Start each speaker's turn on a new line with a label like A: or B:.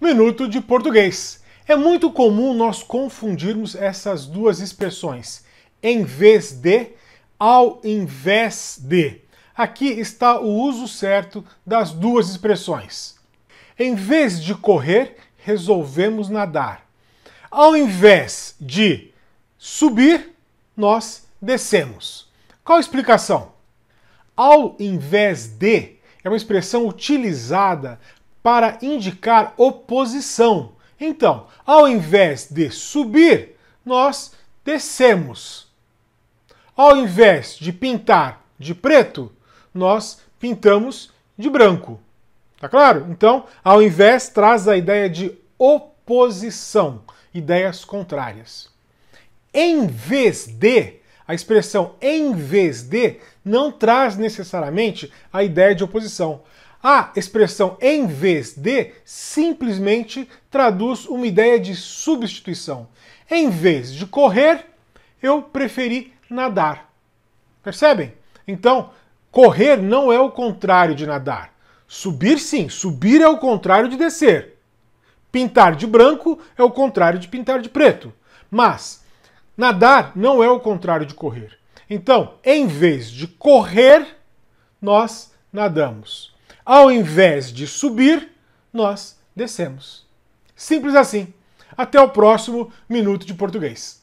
A: Minuto de português. É muito comum nós confundirmos essas duas expressões, em vez de, ao invés de. Aqui está o uso certo das duas expressões. Em vez de correr, resolvemos nadar. Ao invés de subir, nós descemos. Qual a explicação? Ao invés de é uma expressão utilizada para indicar oposição. Então, ao invés de subir, nós descemos. Ao invés de pintar de preto, nós pintamos de branco. Tá claro? Então, ao invés traz a ideia de oposição, ideias contrárias. Em vez de, a expressão em vez de não traz necessariamente a ideia de oposição. A expressão em vez de simplesmente traduz uma ideia de substituição. Em vez de correr, eu preferi nadar. Percebem? Então, correr não é o contrário de nadar. Subir, sim, subir é o contrário de descer. Pintar de branco é o contrário de pintar de preto. Mas nadar não é o contrário de correr. Então, em vez de correr, nós nadamos. Ao invés de subir, nós descemos. Simples assim. Até o próximo Minuto de Português.